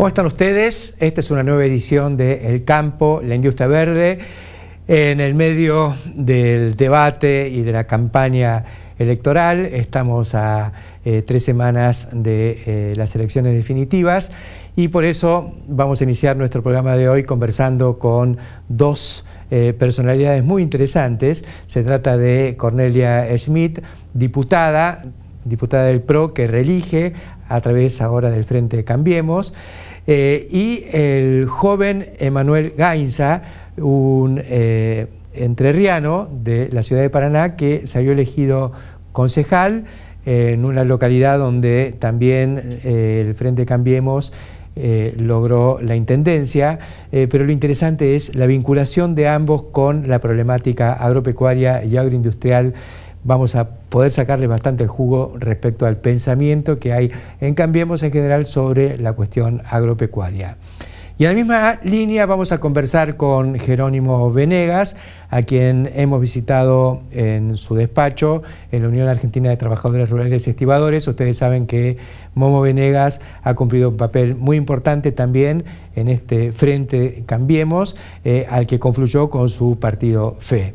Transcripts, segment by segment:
¿Cómo están ustedes? Esta es una nueva edición de El Campo, la Industria Verde, en el medio del debate y de la campaña electoral. Estamos a eh, tres semanas de eh, las elecciones definitivas y por eso vamos a iniciar nuestro programa de hoy conversando con dos eh, personalidades muy interesantes. Se trata de Cornelia Schmidt, diputada, diputada del PRO que reelige a través ahora del Frente Cambiemos. Eh, y el joven Emanuel Gainza, un eh, entrerriano de la ciudad de Paraná que salió elegido concejal eh, en una localidad donde también el Frente Cambiemos logró la intendencia, pero lo interesante es la vinculación de ambos con la problemática agropecuaria y agroindustrial vamos a poder sacarle bastante el jugo respecto al pensamiento que hay en Cambiemos en general sobre la cuestión agropecuaria. Y en la misma línea vamos a conversar con Jerónimo Venegas, a quien hemos visitado en su despacho en la Unión Argentina de Trabajadores Rurales y Estibadores. Ustedes saben que Momo Venegas ha cumplido un papel muy importante también en este frente Cambiemos, eh, al que confluyó con su partido FE.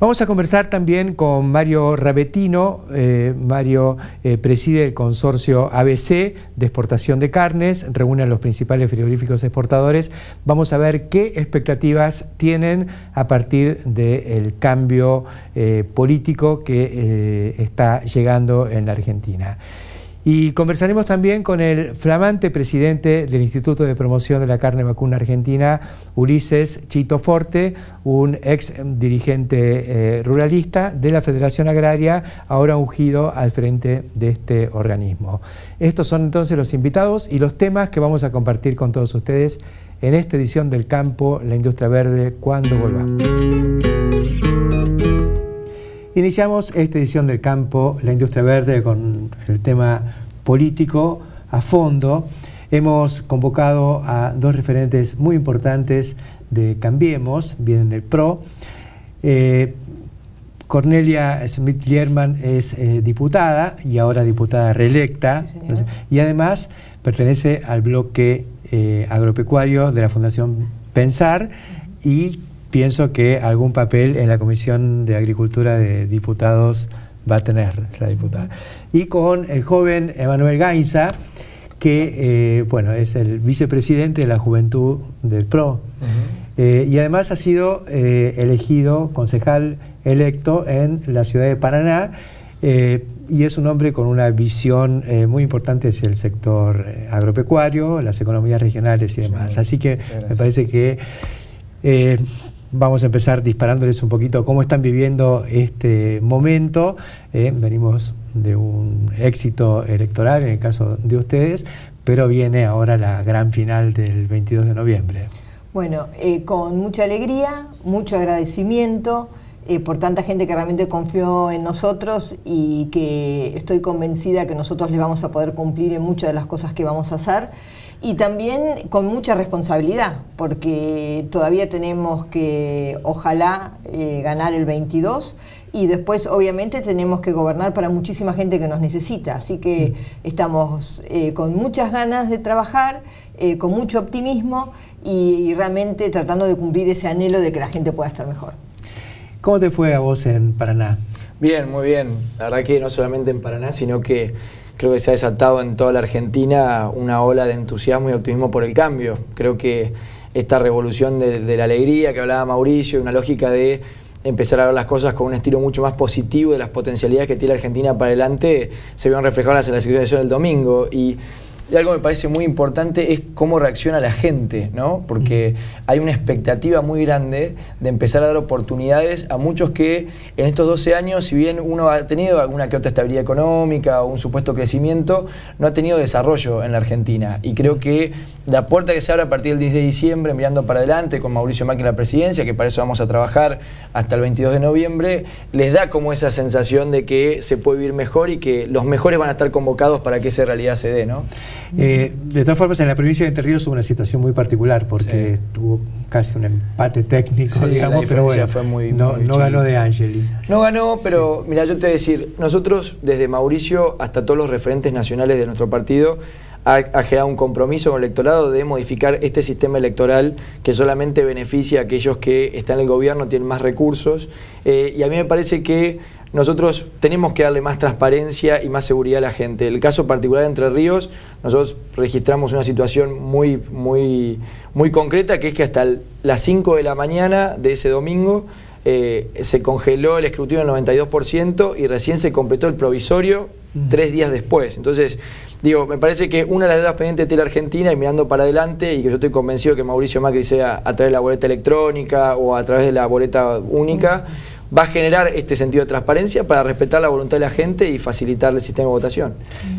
Vamos a conversar también con Mario Rabetino. Eh, Mario eh, preside el consorcio ABC de exportación de carnes, reúne a los principales frigoríficos exportadores. Vamos a ver qué expectativas tienen a partir del cambio eh, político que está llegando en la Argentina. Y conversaremos también con el flamante presidente del Instituto de Promoción de la Carne Vacuna Argentina, Ulises Chito Forte, un ex dirigente eh, ruralista de la Federación Agraria, ahora ungido al frente de este organismo. Estos son entonces los invitados y los temas que vamos a compartir con todos ustedes en esta edición del campo, la industria verde, cuando volvamos. Iniciamos esta edición del campo La Industria Verde con el tema político a fondo. Hemos convocado a dos referentes muy importantes de Cambiemos, vienen del PRO. Eh, Cornelia Smith-Lierman es eh, diputada y ahora diputada reelecta. y además pertenece al bloque eh, agropecuario de la Fundación Pensar y pienso que algún papel en la Comisión de Agricultura de Diputados va a tener la diputada. Y con el joven Emanuel Gainza, que eh, bueno, es el vicepresidente de la Juventud del PRO. Eh, y además ha sido eh, elegido concejal electo en la ciudad de Paraná. y es un hombre con una visión muy importante hacia el sector agropecuario, las economías regionales y demás. Así que me parece que Vamos a empezar disparándoles un poquito cómo están viviendo este momento. ¿eh? venimos de un éxito electoral en el caso de ustedes, pero viene ahora la gran final del 22 de noviembre. Bueno, eh, con mucha alegría, mucho agradecimiento eh, por tanta gente que realmente confió en nosotros y que estoy convencida que nosotros le vamos a poder cumplir en muchas de las cosas que vamos a hacer y también con mucha responsabilidad, porque todavía tenemos que, ojalá, eh, ganar el 22 y después obviamente tenemos que gobernar para muchísima gente que nos necesita. Así que estamos eh, con muchas ganas de trabajar, eh, con mucho optimismo y, realmente tratando de cumplir ese anhelo de que la gente pueda estar mejor. ¿Cómo te fue a vos en Paraná? Bien, muy bien. La verdad que no solamente en Paraná, sino que creo que se ha desatado en toda la Argentina una ola de entusiasmo y optimismo por el cambio. Creo que esta revolución de, la alegría que hablaba Mauricio, una lógica de empezar a ver las cosas con un estilo mucho más positivo de las potencialidades que tiene la Argentina para adelante, se vieron reflejadas en la situación del domingo. Y y algo me parece muy importante es cómo reacciona la gente, ¿no? Porque mm. hay una expectativa muy grande de empezar a dar oportunidades a muchos que en estos 12 años, si bien uno ha tenido alguna que otra estabilidad económica o un supuesto crecimiento, no ha tenido desarrollo en la Argentina. Y creo que la puerta que se abre a partir del 10 de diciembre, mirando para adelante con Mauricio Macri en la presidencia, que para eso vamos a trabajar hasta el 22 de noviembre, les da como esa sensación de que se puede vivir mejor y que los mejores van a estar convocados para que esa realidad se dé, ¿no? Eh, de todas formas, en la provincia de Entre Ríos hubo una situación muy particular porque tuvo casi un empate técnico, digamos, pero bueno, no, ganó de Angeli. No ganó, pero mira, yo te voy a decir, nosotros desde Mauricio hasta todos los referentes nacionales de nuestro partido ha, generado un compromiso con el electorado de modificar este sistema electoral que solamente beneficia a aquellos que están en el gobierno, tienen más recursos. Eh, y a mí me parece que nosotros tenemos que darle más transparencia y más seguridad a la gente. El caso particular de Entre Ríos, nosotros registramos una situación muy, muy, muy concreta, que es que hasta las 5 de la mañana de ese domingo eh, se congeló el escrutinio del 92% y recién se completó el provisorio tres días después. Entonces, digo, me parece que una de las deudas pendientes de la Argentina y mirando para adelante, y que yo estoy convencido que Mauricio Macri sea a través de la boleta electrónica o a través de la boleta única, va a generar este sentido de transparencia para respetar la voluntad de la gente y facilitar el sistema de votación.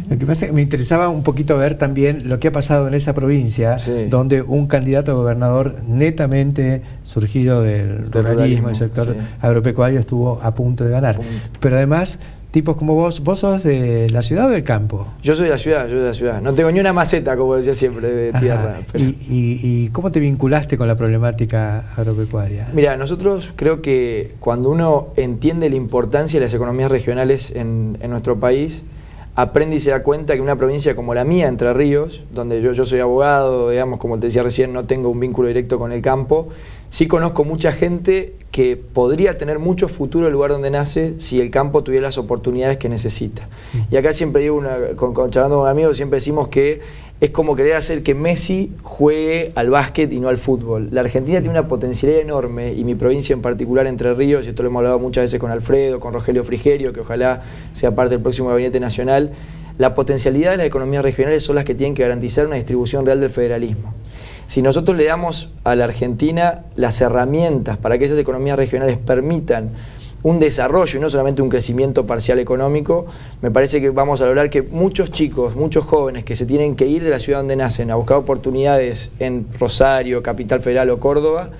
Lo que pasa es que me interesaba un poquito ver también lo que ha pasado en esa provincia, donde un candidato a gobernador netamente surgido del, ruralismo, del sector agropecuario, estuvo a punto de ganar. Pero además tipos como vos. ¿Vos sos de la ciudad o del campo? Yo soy de la ciudad, yo soy de la ciudad. No tengo ni una maceta, como decía siempre, de tierra. ¿Y, cómo te vinculaste con la problemática agropecuaria? Mira, nosotros creo que cuando uno entiende la importancia de las economías regionales en nuestro país, aprende y se da cuenta que una provincia como la mía, Entre Ríos, donde yo, yo soy abogado, digamos, como te decía recién, no tengo un vínculo directo con el campo, sí conozco mucha gente que podría tener mucho futuro el lugar donde nace si el campo tuviera las oportunidades que necesita. Mm. Y acá siempre digo, una, con, con, charlando con amigos, siempre decimos que es como querer hacer que Messi juegue al básquet y no al fútbol. La Argentina tiene una potencialidad enorme y mi provincia en particular, Entre Ríos, y esto lo hemos hablado muchas veces con Alfredo, con Rogelio Frigerio, que ojalá sea parte del próximo gabinete nacional, la potencialidad de las economías regionales son las que tienen que garantizar una distribución real del federalismo. Si nosotros le damos a la Argentina las herramientas para que esas economías regionales permitan un desarrollo y no solamente un crecimiento parcial económico, me parece que vamos a lograr que muchos chicos, muchos jóvenes que se tienen que ir de la ciudad donde nacen a buscar oportunidades en Rosario, Capital Federal o Córdoba,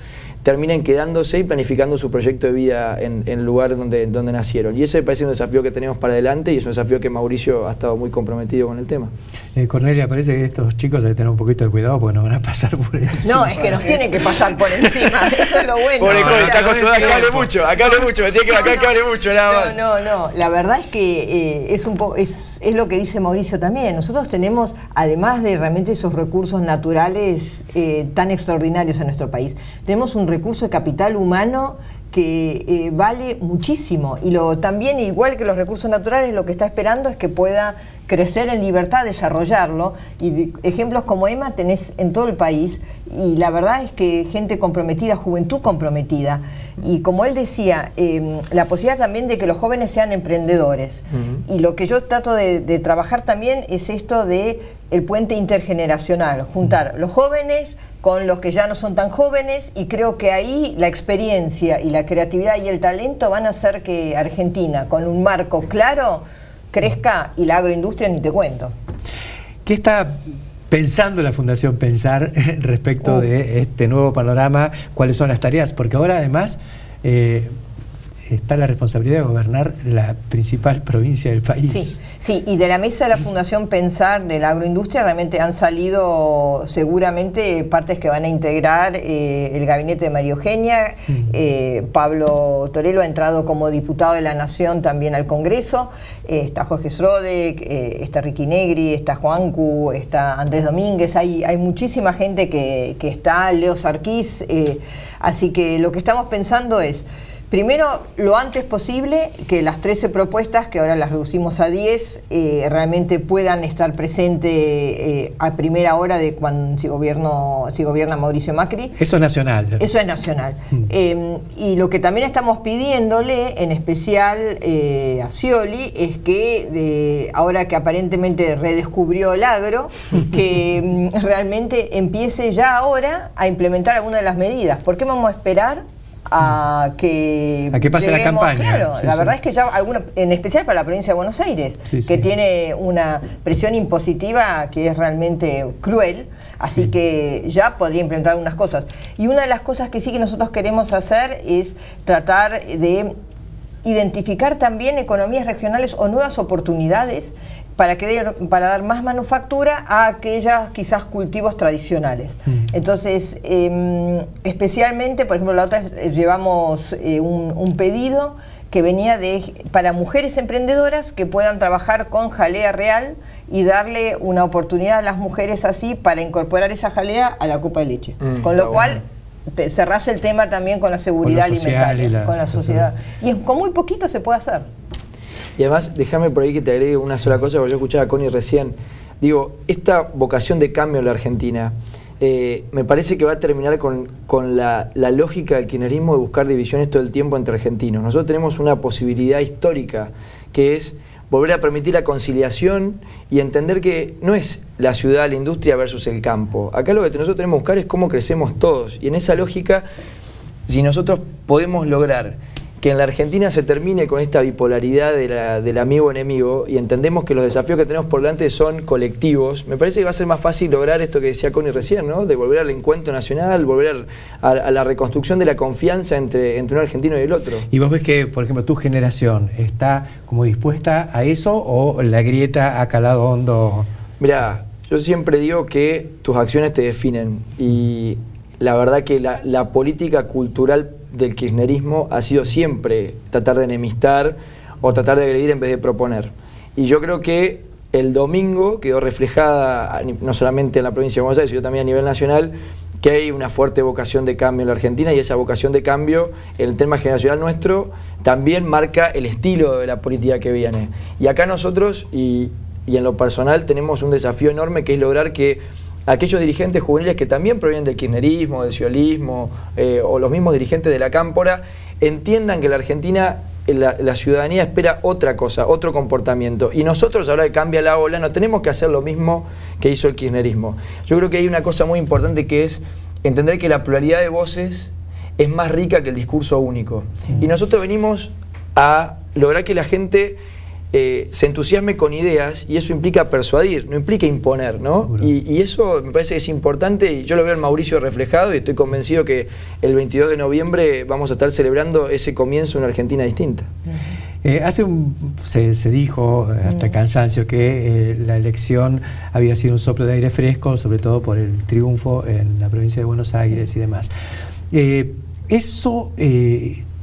terminen quedándose y planificando su proyecto de vida en, el lugar donde, donde nacieron. Y ese parece un desafío que tenemos para adelante y es un desafío que Mauricio ha estado muy comprometido con el tema. Eh, Cornelia, parece que estos chicos hay que tener un poquito de cuidado porque nos van a pasar por encima. No, es que nos tienen que pasar por encima, eso es lo bueno. Por el está acostumbrado a hable mucho, acá hable mucho, me tiene que mucho, nada No, no, no, la verdad es que eh, es, un es, lo que dice Mauricio también. Nosotros tenemos, además de realmente esos recursos naturales eh, tan extraordinarios en nuestro país, tenemos un recurso de capital humano que eh, vale muchísimo y lo también igual que los recursos naturales lo que está esperando es que pueda crecer en libertad, desarrollarlo y ejemplos como Emma tenés en todo el país y la verdad es que gente comprometida, juventud comprometida y como él decía em, la posibilidad también de que los jóvenes sean emprendedores y lo que yo trato de trabajar también es esto de el puente intergeneracional, juntar mm. los jóvenes con los que ya no son tan jóvenes y creo que ahí la experiencia y la creatividad y el talento van a hacer que Argentina, con un marco claro, crezca y la agroindustria ni te cuento. ¿Qué está pensando la Fundación Pensar respecto oh. de este nuevo panorama? ¿Cuáles son las tareas? Porque ahora además... Eh, está la responsabilidad de gobernar la principal provincia del país. Sí, sí, y de la mesa de la Fundación Pensar de la Agroindustria realmente han salido seguramente partes que van a integrar eh, el gabinete de María Eugenia. Mm. Eh, Pablo Torello ha entrado como diputado de la Nación también al Congreso. Eh, está Jorge Srode, está Ricky Negri, está Juan Cu, está Andrés Domínguez. Hay, muchísima gente que, que está, Leo Sarquís. así que lo que estamos pensando es... Primero, lo antes posible, que las 13 propuestas, que ahora las reducimos a 10, eh, realmente puedan estar presentes eh, a primera hora de cuando si, gobierno, si gobierna Mauricio Macri. Eso es nacional. Eso es nacional. Mm. Em, y lo que también estamos pidiéndole, en especial eh, a Scioli, es que de, ahora que aparentemente redescubrió el agro, que em, realmente empiece ya ahora a implementar alguna de las medidas. ¿Por qué vamos a esperar? Mm. a que. pase la campaña. Claro, la verdad es que ya, alguna, en especial para la provincia de Buenos Aires, que tiene una presión impositiva que es realmente cruel, así que ya podría implementar unas cosas. Y una de las cosas que sí que nosotros queremos hacer es tratar de identificar también economías regionales o nuevas oportunidades para, que para dar más manufactura a aquellos quizás cultivos tradicionales. Mm. Entonces, em, especialmente, por ejemplo, la otra vez eh, llevamos eh, un, pedido que venía de para mujeres emprendedoras que puedan trabajar con jalea real y darle una oportunidad a las mujeres así para incorporar esa jalea a la copa de leche. Mm, con lo cual cerrase el tema también con la seguridad alimentaria, con la sociedad. y y con muy poquito se puede hacer. Y además, déjame por ahí que te agregue una sola cosa, porque yo escuchaba a Connie recién. Digo, esta vocación de cambio en la Argentina, eh, me parece que va a terminar con, la, la, lógica del kirchnerismo de buscar divisiones todo el tiempo entre argentinos. Nosotros tenemos una posibilidad histórica, que es volver a permitir la conciliación y entender que no es la ciudad, la industria versus el campo. Acá lo que nosotros tenemos que buscar es cómo crecemos todos. Y en esa lógica, si nosotros podemos lograr que en la Argentina se termine con esta bipolaridad del amigo-enemigo y entendemos que los desafíos que tenemos por delante son colectivos, me parece que va a ser más fácil lograr esto que decía Connie recién, ¿no? de volver al encuentro nacional, volver a, la reconstrucción de la confianza entre, entre un argentino y el otro. Y vos ves que, por ejemplo, tu generación está como dispuesta a eso o la grieta ha calado hondo. Mirá, yo siempre digo que tus acciones te definen y la verdad que la, la política cultural del kirchnerismo ha sido siempre tratar de enemistar o tratar de agredir en vez de proponer. Y yo creo que el domingo quedó reflejada, no solamente en la provincia de Buenos Aires, sino también a nivel nacional, que hay una fuerte vocación de cambio en la Argentina y esa vocación de cambio en el tema generacional nuestro también marca el estilo de la política que viene. Y acá nosotros, y, y en lo personal, tenemos un desafío enorme que es lograr que aquellos dirigentes juveniles que también provienen del kirchnerismo, del ciolismo, eh, o los mismos dirigentes de la cámpora, entiendan que la Argentina, eh, la, ciudadanía espera otra cosa, otro comportamiento. Y nosotros ahora que cambia la ola, no tenemos que hacer lo mismo que hizo el kirchnerismo. Yo creo que hay una cosa muy importante que es entender que la pluralidad de voces es más rica que el discurso único. Y nosotros venimos a lograr que la gente eh, se entusiasme con ideas y eso implica persuadir, no implica imponer, ¿no? Y, eso me parece que es importante y yo lo veo en Mauricio reflejado y estoy convencido que el 22 de noviembre vamos a estar celebrando ese comienzo en una Argentina distinta. Eh, hace un, se, dijo eh, hasta mm. cansancio que la elección había sido un soplo de aire fresco, sobre todo por el triunfo en la provincia de Buenos Aires y demás. eso,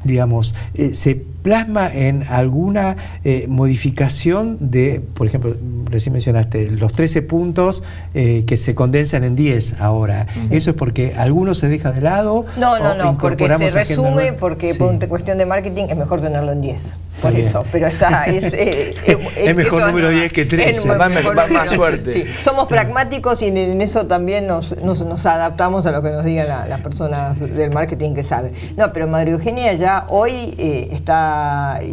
digamos, se plasma en alguna eh, modificación de, por ejemplo, recién mencionaste, los 13 puntos eh, que se condensan en 10 ahora. ¿Eso es porque algunos se dejan de lado? No, no, no, porque se resume, porque por cuestión de marketing es mejor tenerlo en 10. Por eso, pero está. Es, eh, mejor número 10 que 13. Va, más suerte. Somos pragmáticos y en eso también nos, adaptamos a lo que nos digan las personas del marketing que saben. No, pero Madre Eugenia ya hoy está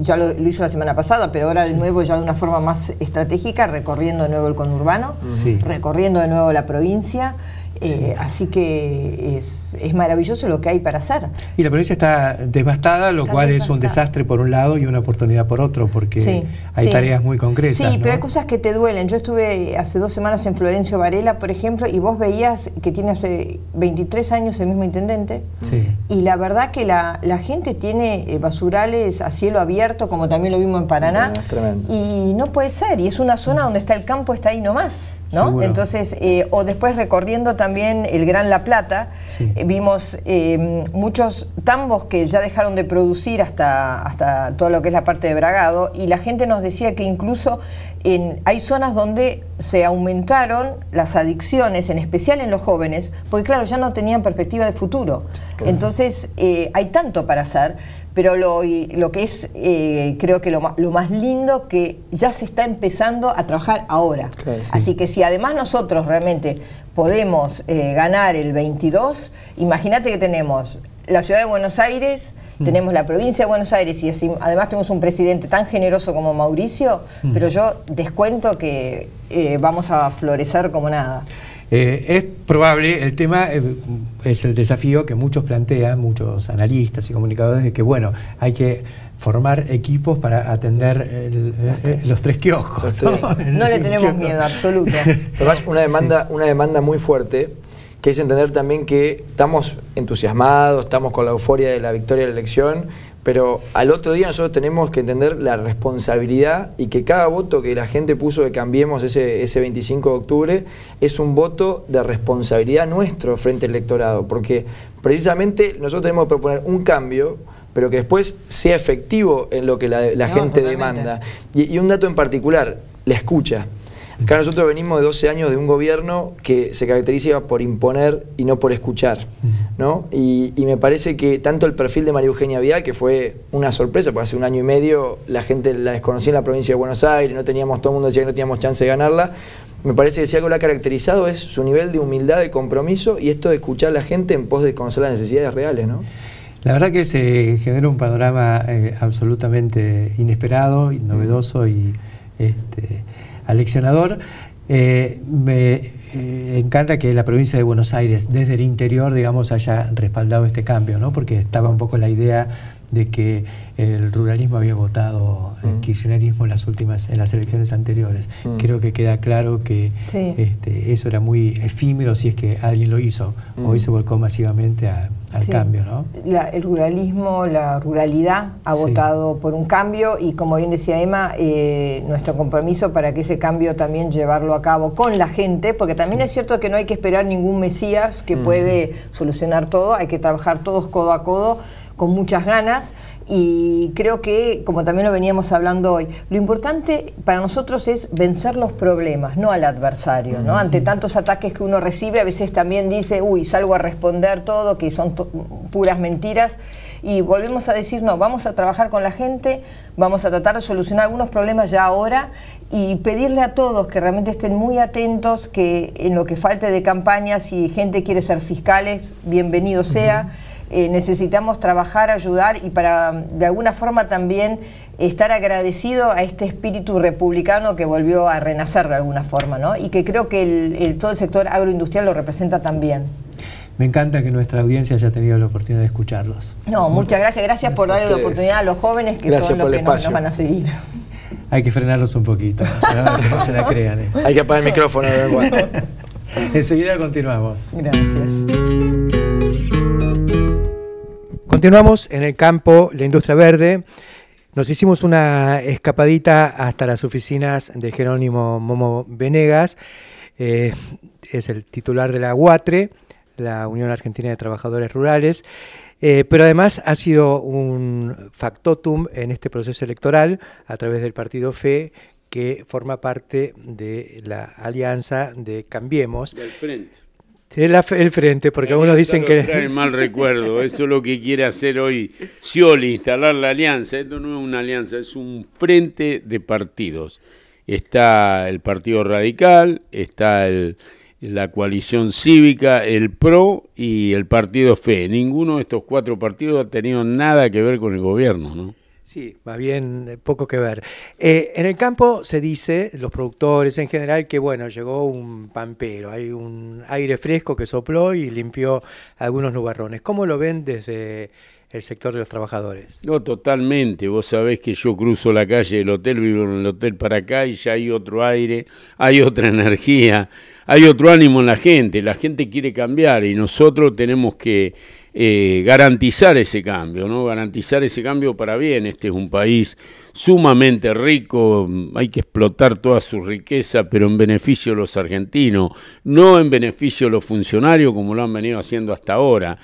ya lo, hizo la semana pasada, pero ahora de nuevo ya de una forma más estratégica, recorriendo de nuevo el conurbano, recorriendo de nuevo la provincia eh, así que es, es, maravilloso lo que hay para hacer. Y la provincia está devastada, lo cual es un desastre por un lado y una oportunidad por otro, porque hay tareas muy concretas. Sí, pero hay cosas que te duelen. Yo estuve hace dos semanas en Florencio Varela, por ejemplo, y vos veías que tiene hace 23 años el mismo intendente. Y la verdad que la, la, gente tiene eh, basurales a cielo abierto, como también lo vimos en Paraná. y no puede ser. Y es una zona donde está el campo, está ahí nomás. Entonces, eh, o después recorriendo también el Gran La Plata, eh, vimos eh, muchos tambos que ya dejaron de producir hasta, hasta todo lo que es la parte de Bragado, y la gente nos decía que incluso hay zonas donde se aumentaron las adicciones, en especial en los jóvenes, porque claro, ya no tenían perspectiva de futuro. Entonces, hay tanto para hacer pero lo, lo que es, eh, creo que lo, lo, más lindo que ya se está empezando a trabajar ahora. Así que si además nosotros realmente podemos eh, ganar el 22, imagínate que tenemos la ciudad de Buenos Aires, mm. tenemos la provincia de Buenos Aires y además tenemos un presidente tan generoso como Mauricio, mm. pero yo descuento que eh, vamos a florecer como nada. Eh, es probable, el tema eh, es el desafío que muchos plantean, muchos analistas y comunicadores, de que bueno, hay que formar equipos para atender eh, los tres kioscos. ¿no? le tenemos miedo, absoluto. una demanda, una demanda muy fuerte, que es entender también que estamos entusiasmados, estamos con la euforia de la victoria de la elección, pero al otro día nosotros tenemos que entender la responsabilidad y que cada voto que la gente puso de cambiemos ese, ese 25 de octubre es un voto de responsabilidad nuestro frente al electorado. Porque precisamente nosotros tenemos que proponer un cambio pero que después sea efectivo en lo que la, gente demanda. Y, y un dato en particular, la escucha. Acá nosotros venimos de 12 años de un gobierno que se caracteriza por imponer y no por escuchar. ¿no? Y, me parece que tanto el perfil de María Eugenia Vial, que fue una sorpresa, porque hace un año y medio la gente la desconocía en la provincia de Buenos Aires, no teníamos, todo el mundo decía que no teníamos chance de ganarla. Me parece que si algo la ha caracterizado es su nivel de humildad, de compromiso y esto de escuchar a la gente en pos de conocer las necesidades reales. ¿no? La verdad que se genera un panorama eh, absolutamente inesperado, novedoso y... Este, aleccionador. leccionador, eh, me eh, encanta que la provincia de Buenos Aires, desde el interior, digamos, haya respaldado este cambio, ¿no? porque estaba un poco la idea de que el ruralismo había votado el eh, mm. kirchnerismo en las últimas en las elecciones anteriores. Mm. Creo que queda claro que este, eso era muy efímero si es que alguien lo hizo. Mm. Hoy se volcó masivamente al cambio, ¿no? el ruralismo, la ruralidad ha votado por un cambio y como bien decía Emma, eh, nuestro compromiso para que ese cambio también llevarlo a cabo con la gente, porque también es cierto que no hay que esperar ningún mesías que puede solucionar todo, hay que trabajar todos codo a codo con muchas ganas y creo que, como también lo veníamos hablando hoy, lo importante para nosotros es vencer los problemas, no al adversario, ¿no? Ante tantos ataques que uno recibe, a veces también dice, uy, salgo a responder todo, que son puras mentiras, y volvemos a decir, no, vamos a trabajar con la gente, vamos a tratar de solucionar algunos problemas ya ahora y pedirle a todos que realmente estén muy atentos, que en lo que falte de campaña, si gente quiere ser fiscales, bienvenido sea. Eh, necesitamos trabajar, ayudar y para de alguna forma también estar agradecido a este espíritu republicano que volvió a renacer de alguna forma, ¿no? Y que creo que el, todo el sector agroindustrial lo representa también. Me encanta que nuestra audiencia haya tenido la oportunidad de escucharlos. No, muchas gracias. Gracias, por darle la oportunidad a los jóvenes que son los que nos, van a seguir. Hay que frenarlos un poquito, no, se la crean. ¿eh? Hay que apagar el micrófono. Enseguida continuamos. Gracias. Continuamos en el campo, la industria verde. Nos hicimos una escapadita hasta las oficinas de Jerónimo Momo Venegas, eh, es el titular de la UATRE, la Unión Argentina de Trabajadores Rurales, eh, pero además ha sido un factotum en este proceso electoral a través del partido FE, que forma parte de la alianza de Cambiemos. Del frente. Es el frente, porque algunos dicen que... el mal recuerdo, eso es lo que quiere hacer hoy Scioli, instalar la alianza. Esto no es una alianza, es un frente de partidos. Está el Partido Radical, está la coalición cívica, el PRO y el Partido FE. Ninguno de estos cuatro partidos ha tenido nada que ver con el gobierno, ¿no? Sí, va bien eh, poco que ver. Eh, en el campo se dice, los productores en general, que bueno, llegó un pampero, hay un aire fresco que sopló y limpió algunos nubarrones. ¿Cómo lo ven desde el sector de los trabajadores? No, totalmente. Vos sabés que yo cruzo la calle del hotel, vivo en el hotel para acá y ya hay otro aire, hay otra energía, hay otro ánimo en la gente. La gente quiere cambiar y nosotros tenemos que eh, garantizar ese cambio, ¿no? Garantizar ese cambio para bien. Este es un país sumamente rico, hay que explotar toda su riqueza, pero en beneficio de los argentinos, no en beneficio de los funcionarios como lo han venido haciendo hasta ahora.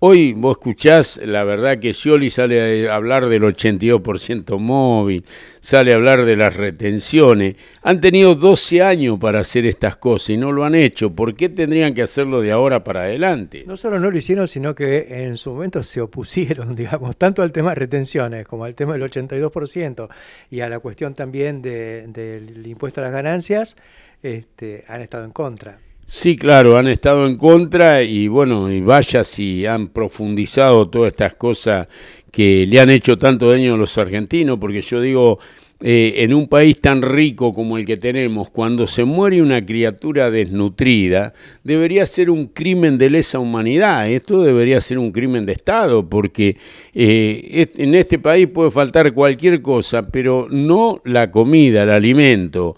Hoy vos escuchás, la verdad que Scioli sale a hablar del 82% móvil, sale a hablar de las retenciones. Han tenido 12 años para hacer estas cosas y no lo han hecho. ¿Por qué tendrían que hacerlo de ahora para adelante? No solo no lo hicieron, sino que en su momento se opusieron, digamos, tanto al tema de retenciones como al tema del 82% y a la cuestión también del impuesto a las ganancias, este, han estado en contra. Sí, claro, han estado en contra y bueno, y vaya si han profundizado todas estas cosas que le han hecho tanto daño a los argentinos, porque yo digo, eh, en un país tan rico como el que tenemos, cuando se muere una criatura desnutrida, debería ser un crimen de lesa humanidad, esto debería ser un crimen de Estado, porque eh, en este país puede faltar cualquier cosa, pero no la comida, el alimento.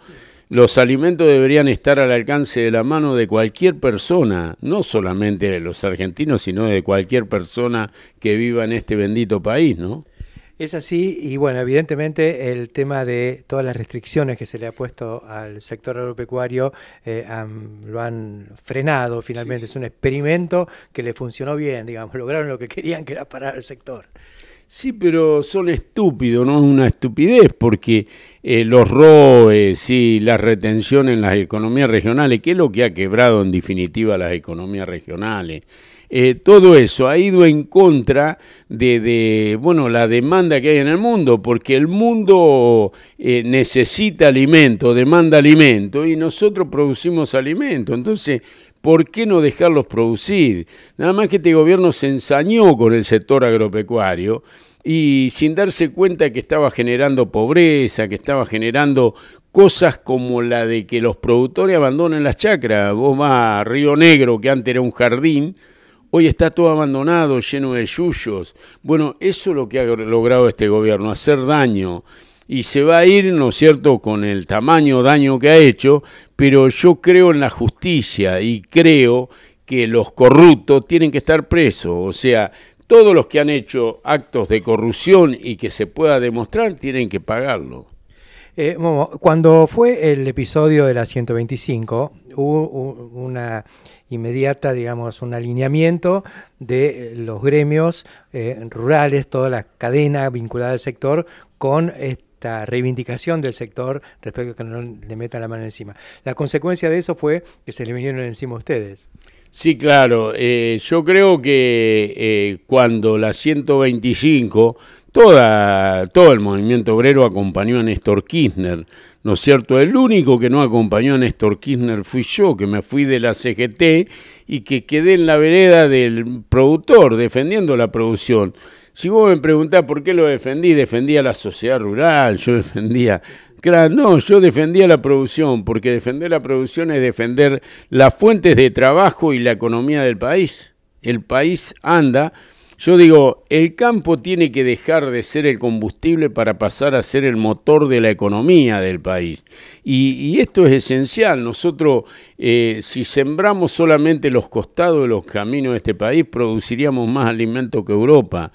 Los alimentos deberían estar al alcance de la mano de cualquier persona, no solamente de los argentinos, sino de cualquier persona que viva en este bendito país, ¿no? Es así, y bueno, evidentemente el tema de todas las restricciones que se le ha puesto al sector agropecuario eh, lo han frenado finalmente. Es un experimento que le funcionó bien, digamos, lograron lo que querían, que era parar el sector. Sí, pero son estúpidos, no es una estupidez, porque eh, los ROEs y la retención en las economías regionales, que es lo que ha quebrado en definitiva las economías regionales, eh, todo eso ha ido en contra de, bueno, la demanda que hay en el mundo, porque el mundo eh, necesita alimento, demanda alimento, y nosotros producimos alimento. Entonces, ¿por qué no dejarlos producir? Nada más que este gobierno se ensañó con el sector agropecuario y sin darse cuenta que estaba generando pobreza, que estaba generando cosas como la de que los productores abandonan las chacras. Vos vas a Río Negro, que antes era un jardín, hoy está todo abandonado, lleno de yuyos. Bueno, eso es lo que ha logrado este gobierno, hacer daño y se va a ir, ¿no es cierto?, con el tamaño daño que ha hecho, pero yo creo en la justicia y creo que los corruptos tienen que estar presos, o sea, todos los que han hecho actos de corrupción y que se pueda demostrar tienen que pagarlo. Eh, cuando fue el episodio de la 125, hubo una inmediata, digamos, un alineamiento de los gremios eh, rurales, toda la cadena vinculada al sector, con eh, esta reivindicación del sector respecto a que no le metan la mano encima. La consecuencia de eso fue que se le vinieron encima a ustedes. Sí, claro. Eh, yo creo que eh, cuando la 125, toda, todo el movimiento obrero acompañó a Néstor Kirchner, ¿no es cierto? El único que no acompañó a Néstor Kirchner fui yo, que me fui de la CGT y que quedé en la vereda del productor, defendiendo la producción. Si vos me preguntás por qué lo defendí, defendía la sociedad rural, yo defendía... Claro, no, yo defendía la producción, porque defender la producción es defender las fuentes de trabajo y la economía del país. El país anda... Yo digo, el campo tiene que dejar de ser el combustible para pasar a ser el motor de la economía del país. Y, esto es esencial. Nosotros, eh, si sembramos solamente los costados de los caminos de este país, produciríamos más alimento que Europa.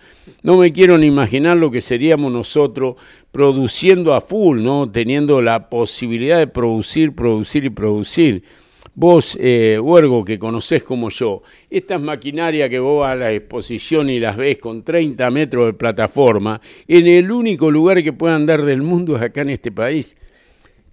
No me quiero ni imaginar lo que seríamos nosotros produciendo a full, ¿no? Teniendo la posibilidad de producir, producir y producir. Vos, eh, Huergo, que conocés como yo, estas maquinarias que vos a la exposición y las ves con 30 metros de plataforma, en el único lugar que puede andar del mundo es acá en este país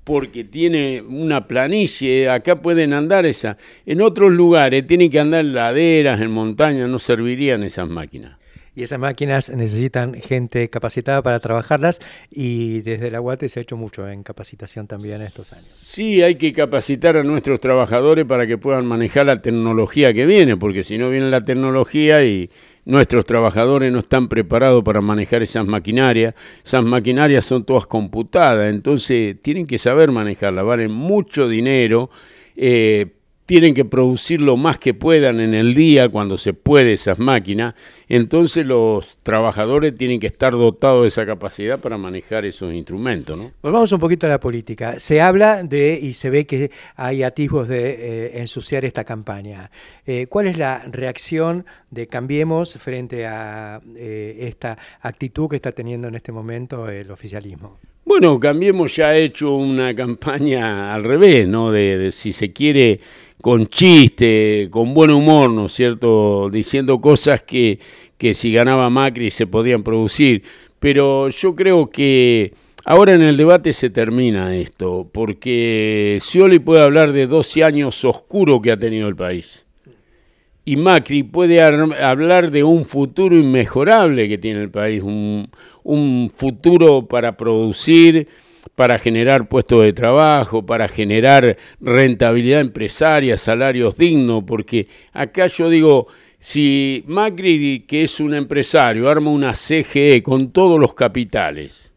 porque tiene una planicie, acá pueden andar esas. En otros lugares tienen que andar en laderas, en montañas, no servirían esas máquinas. Y esas máquinas necesitan gente capacitada para trabajarlas y desde la UATE se ha hecho mucho en capacitación también en estos años. Sí, hay que capacitar a nuestros trabajadores para que puedan manejar la tecnología que viene, porque si no viene la tecnología y nuestros trabajadores no están preparados para manejar esas maquinarias, esas maquinarias son todas computadas, entonces tienen que saber manejarlas, valen mucho dinero. Eh, tienen que producir lo más que puedan en el día cuando se puede esas máquinas, entonces los trabajadores tienen que estar dotados de esa capacidad para manejar esos instrumentos. ¿no? Volvamos un poquito a la política. Se habla de, y se ve que hay atisbos de eh, ensuciar esta campaña. Eh, ¿Cuál es la reacción de Cambiemos frente a eh, esta actitud que está teniendo en este momento el oficialismo? Bueno, Cambiemos ya ha hecho una campaña al revés, ¿no? De, si se quiere, con chiste, con buen humor, ¿no cierto? Diciendo cosas que, que si ganaba Macri se podían producir. Pero yo creo que ahora en el debate se termina esto, porque Scioli puede hablar de 12 años oscuros que ha tenido el país y Macri puede hablar de un futuro inmejorable que tiene el país, un, futuro para producir, para generar puestos de trabajo, para generar rentabilidad empresaria, salarios dignos, porque acá yo digo, si Macri, que es un empresario, arma una CGE con todos los capitales,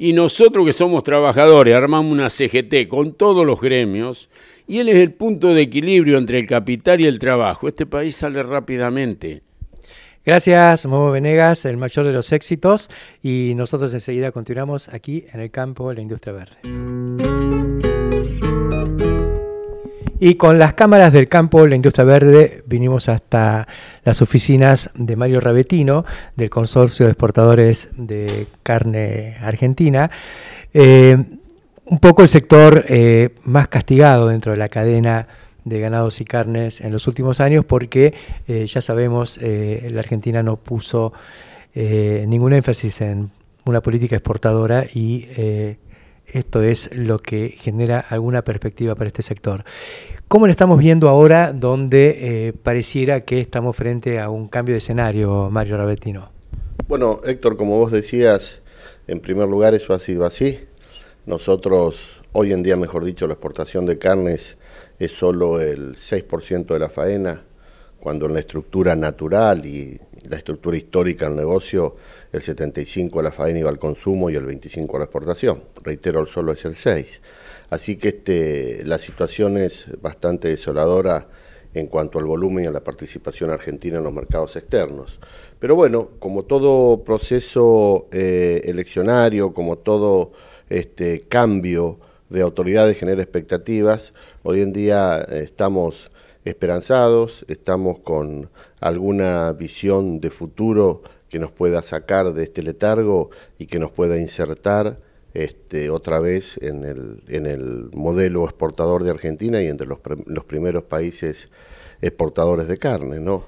y nosotros que somos trabajadores armamos una CGT con todos los gremios, y él es el punto de equilibrio entre el capital y el trabajo. Este país sale rápidamente. Gracias, Momo Venegas, el mayor de los éxitos, y nosotros enseguida continuamos aquí en el campo de la industria verde. Y con las cámaras del campo, la industria verde, vinimos hasta las oficinas de Mario Rabetino, del Consorcio de Exportadores de Carne Argentina. Eh, un poco el sector eh, más castigado dentro de la cadena de ganados y carnes en los últimos años porque eh, ya sabemos eh, la Argentina no puso ningún énfasis en una política exportadora y esto es lo que genera alguna perspectiva para este sector. ¿Cómo lo estamos viendo ahora donde pareciera que estamos frente a un cambio de escenario, Mario Rabettino? Bueno, Héctor, como vos decías, en primer lugar eso ha sido así nosotros, hoy en día, mejor dicho, la exportación de carnes es solo el 6% de la faena, cuando en la estructura natural y la estructura histórica del negocio, el 75% de la faena iba al consumo y el 25% a la exportación. Reitero, solo es el 6%. Así que este, la situación es bastante desoladora en cuanto al volumen y a la participación argentina en los mercados externos. Pero bueno, como todo proceso eh, eleccionario, como todo este cambio de autoridades genera expectativas. Hoy en día eh, estamos esperanzados, estamos con alguna visión de futuro que nos pueda sacar de este letargo y que nos pueda insertar este, otra vez en el, en el modelo exportador de Argentina y entre los, los primeros países exportadores de carne, ¿no?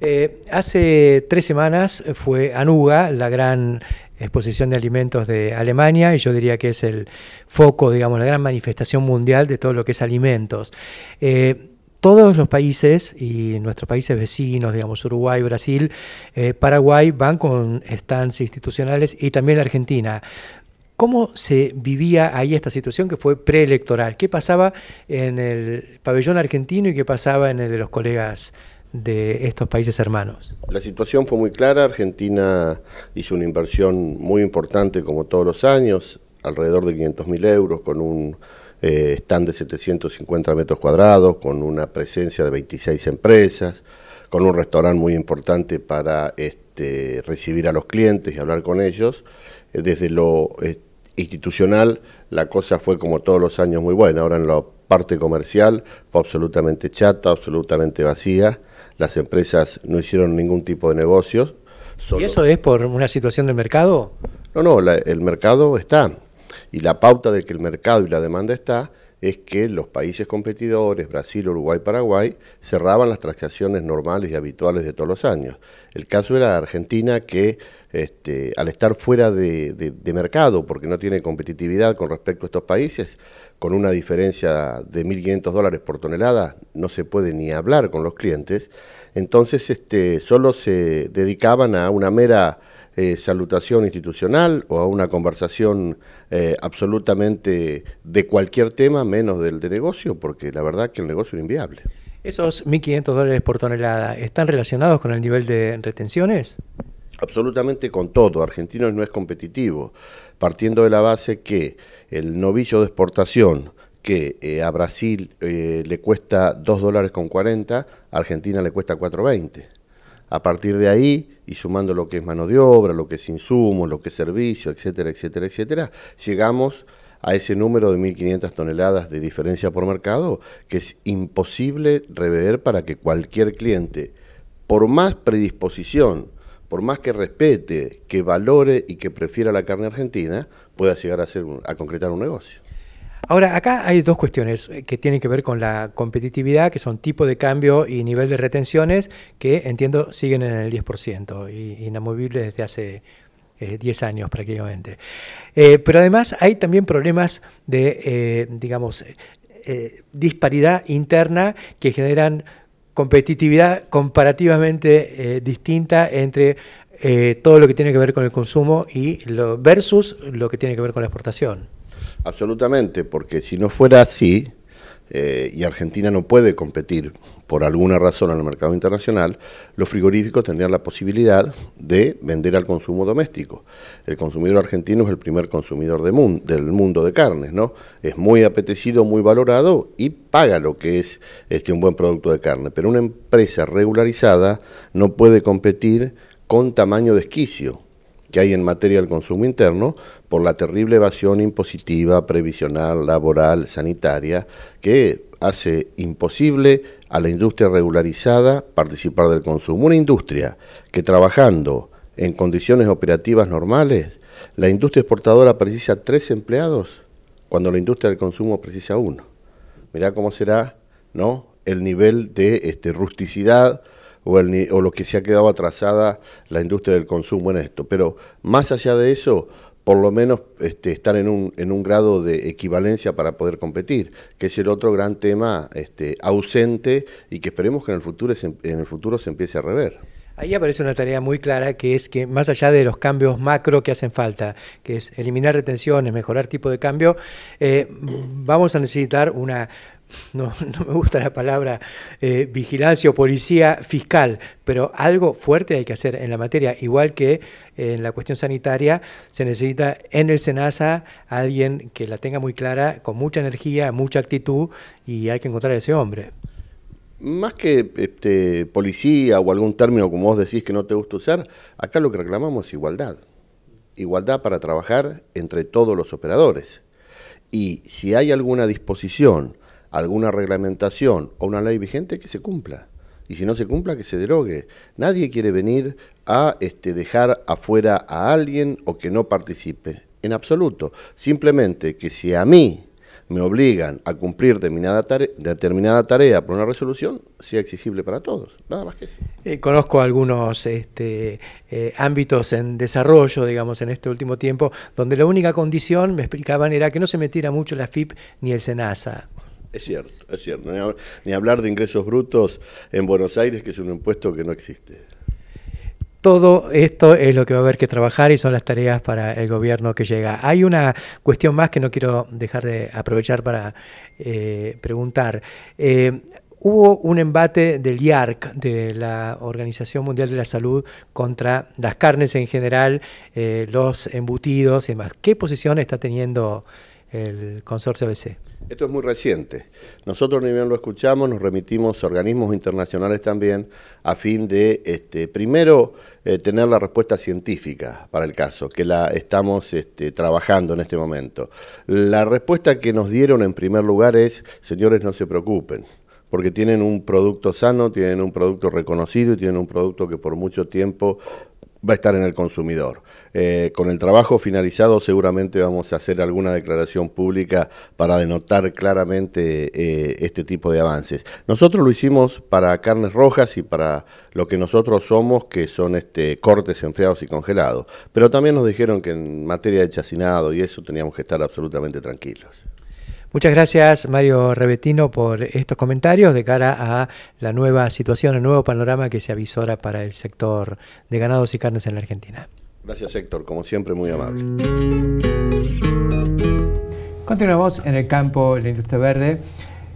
Eh, hace tres semanas fue Anuga, la gran exposición de alimentos de Alemania y yo diría que es el foco, digamos, la gran manifestación mundial de todo lo que es alimentos. Eh, todos los países y nuestros países vecinos, digamos Uruguay, Brasil, eh, Paraguay, van con stands institucionales y también Argentina. ¿Cómo se vivía ahí esta situación que fue preelectoral? ¿Qué pasaba en el pabellón argentino y qué pasaba en el de los colegas de estos países hermanos? La situación fue muy clara. Argentina hizo una inversión muy importante como todos los años, alrededor de 500 mil euros, con un eh, stand de 750 metros cuadrados, con una presencia de 26 empresas, con un restaurante muy importante para este, recibir a los clientes y hablar con ellos. Eh, desde lo eh, institucional, la cosa fue como todos los años muy buena. Ahora en la parte comercial fue absolutamente chata, absolutamente vacía las empresas no hicieron ningún tipo de negocios. ¿Y eso es por una situación del mercado? No, no, el mercado está. Y la pauta de que el mercado y la demanda está es que los países competidores, Brasil, Uruguay, Paraguay, cerraban las transacciones normales y habituales de todos los años. El caso era Argentina que este, al estar fuera de, mercado, porque no tiene competitividad con respecto a estos países, con una diferencia de 1.500 dólares por tonelada, no se puede ni hablar con los clientes, entonces este, solo se dedicaban a una mera eh, salutación institucional o a una conversación eh, absolutamente de cualquier tema menos del de negocio, porque la verdad que el negocio es inviable. ¿Esos 1.500 dólares por tonelada están relacionados con el nivel de retenciones? Absolutamente con todo. Argentino no es competitivo, partiendo de la base que el novillo de exportación que eh, a Brasil eh, le cuesta 2 dólares con 40, a Argentina le cuesta 420. A partir de ahí, y sumando lo que es mano de obra, lo que es insumo, lo que es servicio, etcétera, etcétera, etcétera, llegamos a ese número de 1.500 toneladas de diferencia por mercado que es imposible rever para que cualquier cliente, por más predisposición, por más que respete, que valore y que prefiera la carne argentina, pueda llegar a, hacer, a concretar un negocio. Ahora, acá hay dos cuestiones eh, que tienen que ver con la competitividad, que son tipo de cambio y nivel de retenciones, que entiendo siguen en el 10% y inamovibles desde hace 10 eh, años prácticamente. Eh, pero además hay también problemas de, digamos, disparidad interna que generan competitividad comparativamente distinta entre todo lo que tiene que ver con el consumo y lo versus lo que tiene que ver con la exportación. Absolutamente, porque si no fuera así, eh, y Argentina no puede competir por alguna razón en el mercado internacional, los frigoríficos tendrían la posibilidad de vender al consumo doméstico. El consumidor argentino es el primer consumidor del mundo de carnes, ¿no? Es muy apetecido, muy valorado y paga lo que es este, un buen producto de carne. Pero una empresa regularizada no puede competir con tamaño de esquicio que hay en materia del consumo interno por la terrible evasión impositiva, previsional, laboral, sanitaria, que hace imposible a la industria regularizada participar del consumo. Una industria que trabajando en condiciones operativas normales, la industria exportadora precisa tres empleados cuando la industria del consumo precisa uno. Mirá cómo será ¿no? el nivel de este, rusticidad o, lo que se ha quedado atrasada la industria del consumo en esto. Pero más allá de eso, por lo menos este, estar en un, en un grado de equivalencia para poder competir, que es el otro gran tema este, ausente y que esperemos que en el, futuro se, en el futuro se empiece a rever. Ahí aparece una tarea muy clara que es que más allá de los cambios macro que hacen falta, que es eliminar retenciones, mejorar tipo de cambio, eh, vamos a necesitar una no, me gusta la palabra eh, vigilancia o policía fiscal, pero algo fuerte hay que hacer en la materia, igual que eh, en la cuestión sanitaria se necesita en el SENASA alguien que la tenga muy clara, con mucha energía, mucha actitud y hay que encontrar a ese hombre. Más que este, policía o algún término como vos decís que no te gusta usar, acá lo que reclamamos es igualdad. Igualdad para trabajar entre todos los operadores. Y si hay alguna disposición alguna reglamentación o una ley vigente que se cumpla. Y si no se cumpla, que se derogue. Nadie quiere venir a este, dejar afuera a alguien o que no participe. En absoluto. Simplemente que si a mí me obligan a cumplir determinada tarea, por una resolución, sea exigible para todos. Nada más que eso. Eh, conozco algunos este, eh, ámbitos en desarrollo, digamos, en este último tiempo, donde la única condición, me explicaban, era que no se metiera mucho la FIP ni el SENASA. Es cierto, es cierto. Ni, hablar de ingresos brutos en Buenos Aires, que es un impuesto que no existe. Todo esto es lo que va a haber que trabajar y son las tareas para el gobierno que llega. Hay una cuestión más que no quiero dejar de aprovechar para eh, preguntar. Eh, hubo un embate del IARC, de la Organización Mundial de la Salud, contra las carnes en general, eh, los embutidos y demás. ¿Qué posición está teniendo el consorcio ABC? Esto es muy reciente. Nosotros ni lo escuchamos, nos remitimos a organismos internacionales también a fin de, este, primero, eh, tener la respuesta científica para el caso, que la estamos este, trabajando en este momento. La respuesta que nos dieron en primer lugar es, señores, no se preocupen, porque tienen un producto sano, tienen un producto reconocido y tienen un producto que por mucho tiempo va a estar en el consumidor. Eh, con el trabajo finalizado seguramente vamos a hacer alguna declaración pública para denotar claramente eh, este tipo de avances. Nosotros lo hicimos para carnes rojas y para lo que nosotros somos, que son este, cortes enfriados y congelados. Pero también nos dijeron que en materia de chacinado y eso teníamos que estar absolutamente tranquilos. Muchas gracias Mario Rebetino por estos comentarios de cara a la nueva situación, el nuevo panorama que se avisora para el sector de ganados y carnes en la Argentina. Gracias Héctor, como siempre muy amable. Continuamos en el campo de la industria verde,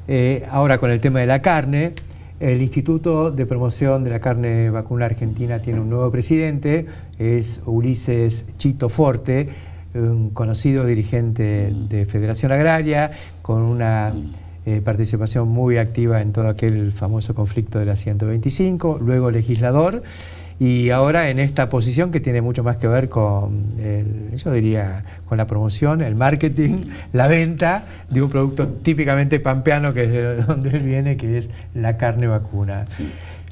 eh, ahora con el tema de la carne. El Instituto de Promoción de la Carne Vacuna Argentina tiene un nuevo presidente, es Ulises Chito Forte un conocido dirigente mm. de Federación Agraria, con una mm. eh, participación muy activa en todo aquel famoso conflicto de la 125, luego legislador y ahora en esta posición que tiene mucho más que ver con, el, yo diría, con la promoción, el marketing, mm. la venta de un producto típicamente pampeano que es de donde él viene, que es la carne vacuna.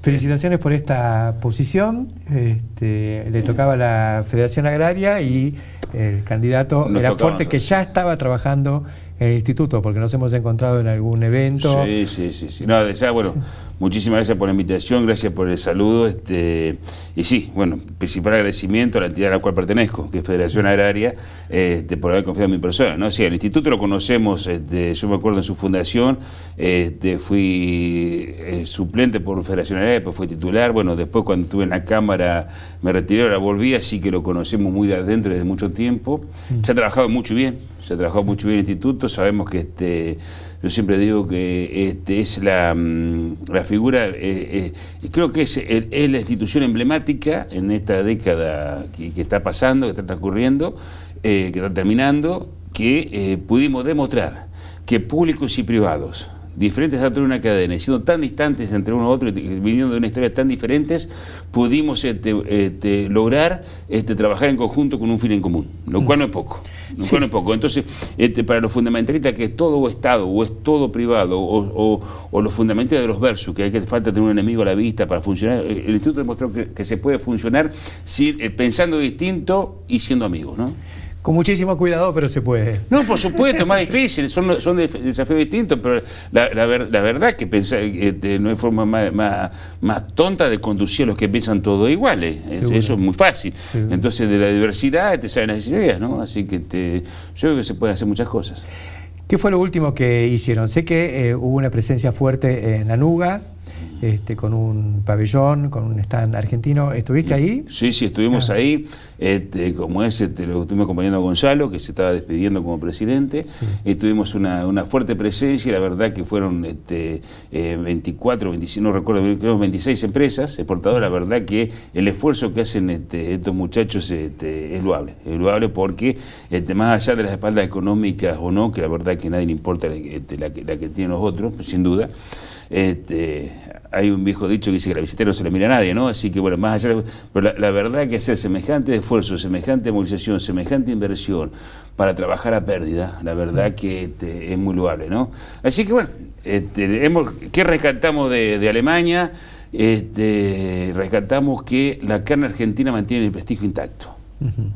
Felicitaciones por esta posición. Este, le tocaba a la Federación Agraria y el candidato era fuerte que ya estaba trabajando en el instituto, porque nos hemos encontrado en algún evento. Sí, sí, sí. sí. No, bueno, muchísimas gracias por la invitación, gracias por el saludo. Este, y sí, bueno, principal agradecimiento a la entidad a la cual pertenezco, que es Federación Agraria, este, por haber confiado en mi persona. ¿no? Sí, el instituto lo conocemos, este, yo me acuerdo en su fundación, este, fui eh, suplente por Federación Agraria, después fui titular. Bueno, después cuando estuve en la Cámara me retiré, ahora volví, así que lo conocemos muy de adentro desde mucho tiempo. Mm. Se ha trabajado mucho bien se trabajó mucho bien el instituto, sabemos que este, yo siempre digo que este, es la, mm, figura, eh, eh, creo que es, la institución emblemática en esta década que, está pasando, que está transcurriendo, eh, que está terminando, que pudimos demostrar que públicos y privados, diferentes datos de una cadena, y siendo tan distantes entre uno y otro, viniendo de una historia tan diferentes, pudimos este, este, lograr este, trabajar en conjunto con un fin en común, lo cual no es poco. no es poco. Entonces, para los fundamentalistas que es todo Estado o es todo privado o, los fundamentalistas de los versos, que hay que falta tener un enemigo a la vista para funcionar, el instituto demostró que, se puede funcionar eh, pensando distinto y siendo amigos, ¿no? Con muchísimo cuidado, pero se puede. No, por supuesto, más difícil, son, son desafíos distintos, pero la, la, verdad que pensar, este, no hay forma más, tonta de conducir a los que piensan todos iguales. Eh. Eso es muy fácil. Entonces, de la diversidad te salen las ideas, ¿no? Así que te, yo creo que se pueden hacer muchas cosas. ¿Qué fue lo último que hicieron? Sé que eh, hubo una presencia fuerte en Anuga, este, con un pabellón, con un stand argentino. ¿Estuviste ahí? Sí, sí, estuvimos ah. ahí. Este, como es, te este, lo estuvimos acompañando a Gonzalo, que se estaba despidiendo como presidente. estuvimos eh, tuvimos una, fuerte presencia, la verdad que fueron 24, este, 25, eh, no recuerdo, creo 26 empresas exportadoras. La verdad que el esfuerzo que hacen estos muchachos es loable. Es loable porque más allá de las espaldas económicas o no, que la verdad que nadie le importa la, la que tienen los otros, sin duda. Este, hay un viejo dicho que dice que la visita no se le mira a nadie, ¿no? Así que bueno, más allá. Pero la, verdad que hacer semejante esfuerzo, semejante movilización, semejante inversión para trabajar a pérdida, la verdad que este, es muy loable, ¿no? Así que bueno, este, hemos, ¿qué rescatamos de, Alemania? rescatamos que la carne argentina mantiene el prestigio intacto.